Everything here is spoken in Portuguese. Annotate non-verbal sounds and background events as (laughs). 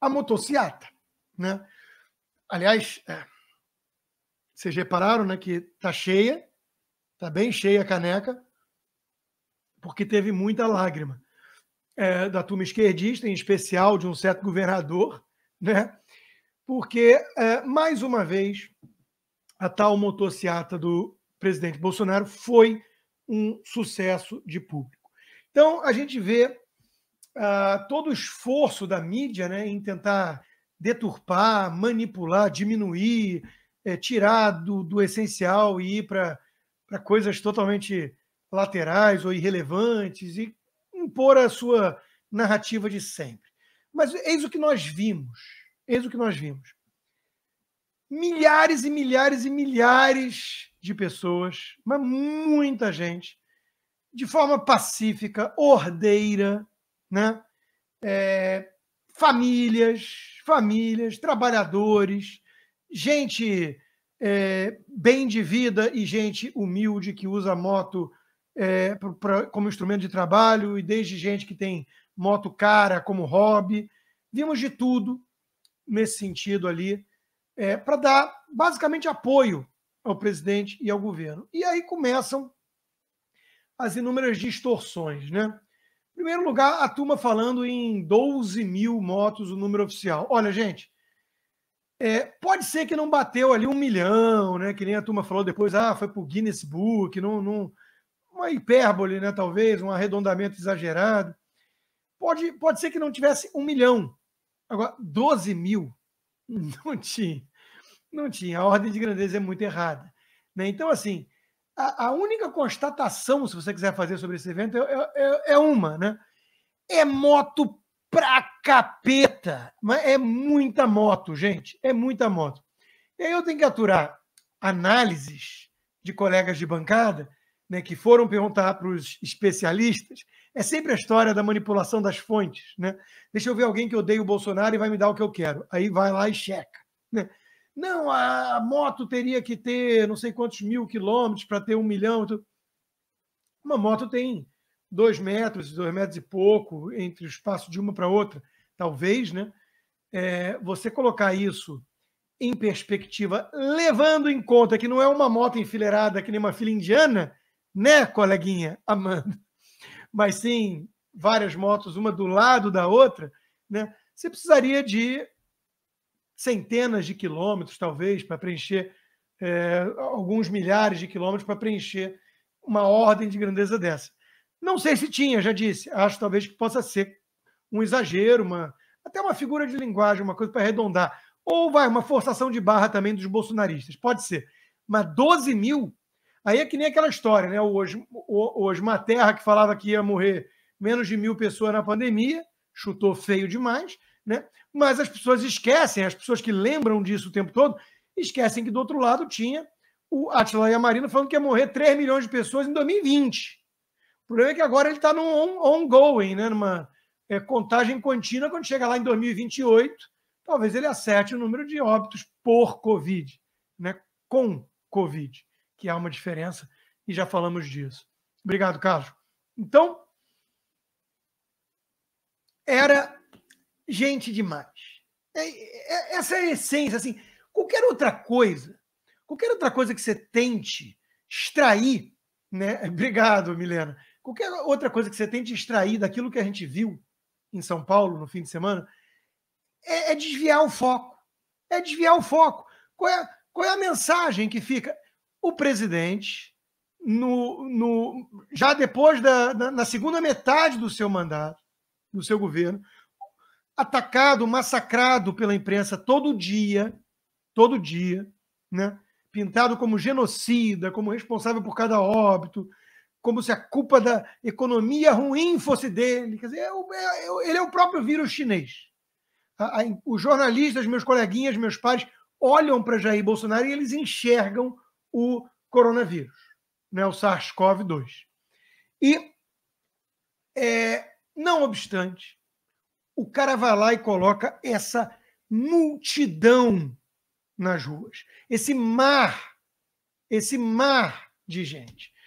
a motocicleta, né? Aliás, é, vocês repararam, né, que tá cheia, tá bem cheia a caneca, porque teve muita lágrima é, da turma esquerdista, em especial de um certo governador, né? Porque é, mais uma vez a tal motocicleta do presidente Bolsonaro foi um sucesso de público. Então a gente vê ah, todo o esforço da mídia né, em tentar deturpar, manipular, diminuir, é, tirar do, do, essencial e ir para coisas totalmente laterais ou irrelevantes e impor a sua narrativa de sempre. Mas eis o que nós vimos. Eis o que nós vimos. Milhares e milhares e milhares de pessoas, mas muita gente, de forma pacífica, ordeira, né? É, famílias, famílias, trabalhadores, gente é, bem de vida e gente humilde que usa moto é, pra, como instrumento de trabalho, e desde gente que tem moto cara como hobby. Vimos de tudo nesse sentido ali, é, para dar basicamente apoio ao presidente e ao governo. E aí começam as inúmeras distorções, né? primeiro lugar, a turma falando em 12 mil motos, o número oficial. Olha, gente, é, pode ser que não bateu ali um milhão, né? Que nem a turma falou depois, ah, foi pro Guinness Book, não, não, uma hipérbole, né? Talvez, um arredondamento exagerado. Pode, pode ser que não tivesse um milhão. Agora, 12 mil, (laughs) não tinha. Não tinha. A ordem de grandeza é muito errada. Né? Então, assim, a, a, única constatação, se você quiser fazer sobre esse evento, é, é, é, é uma, né? É moto pra capeta. Mas é muita moto, gente. É muita moto. E aí eu tenho que aturar análises de colegas de bancada né, que foram perguntar para os especialistas. É sempre a história da manipulação das fontes. Né? Deixa eu ver alguém que odeia o Bolsonaro e vai me dar o que eu quero. Aí vai lá e checa. Né? Não, a moto teria que ter não sei quantos mil quilômetros para ter um milhão. Uma moto tem dois metros, dois metros e pouco entre o espaço de uma para outra, talvez, né? É, você colocar isso em perspectiva, levando em conta que não é uma moto enfileirada que nem uma fila indiana, né, coleguinha Amanda? Mas sim várias motos, uma do lado da outra, né? Você precisaria de centenas de quilômetros, talvez, para preencher é, alguns milhares de quilômetros para preencher uma ordem de grandeza dessa. Não sei se tinha, já disse. Acho talvez que possa ser um exagero, uma, até uma figura de linguagem, uma coisa para arredondar. Ou vai, uma forçação de barra também dos bolsonaristas. Pode ser. Mas 12 mil, aí é que nem aquela história, né? Hoje, hoje uma terra que falava que ia morrer menos de mil pessoas na pandemia, chutou feio demais, né? Mas as pessoas esquecem, as pessoas que lembram disso o tempo todo, esquecem que do outro lado tinha o Atila e a Marina falando que ia morrer 3 milhões de pessoas em 2020. O problema é que agora ele está num ongoing, né? numa é, contagem contínua. Quando chega lá em 2028, talvez ele acerte o número de óbitos por Covid, né? com Covid, que há uma diferença, e já falamos disso. Obrigado, Carlos. Então, era gente demais. É, é, essa é a essência. Assim, qualquer outra coisa, qualquer outra coisa que você tente extrair, né? (laughs) Obrigado, Milena. Qualquer outra coisa que você tente extrair daquilo que a gente viu em São Paulo no fim de semana, é, é desviar o foco. É desviar o foco. Qual é, qual é a mensagem que fica? O presidente, no, no já depois da, da na segunda metade do seu mandato, do seu governo, atacado, massacrado pela imprensa todo dia, todo dia, né? pintado como genocida, como responsável por cada óbito, como se a culpa da economia ruim fosse dele. Quer dizer, é o, é, é ele é o próprio vírus chinês. A, a, os jornalistas, meus coleguinhas, meus pais, olham para Jair Bolsonaro e eles enxergam o coronavírus, né? o SARS-CoV-2. E, é, não obstante, o cara vai lá e coloca essa multidão nas ruas, esse mar, esse mar de gente.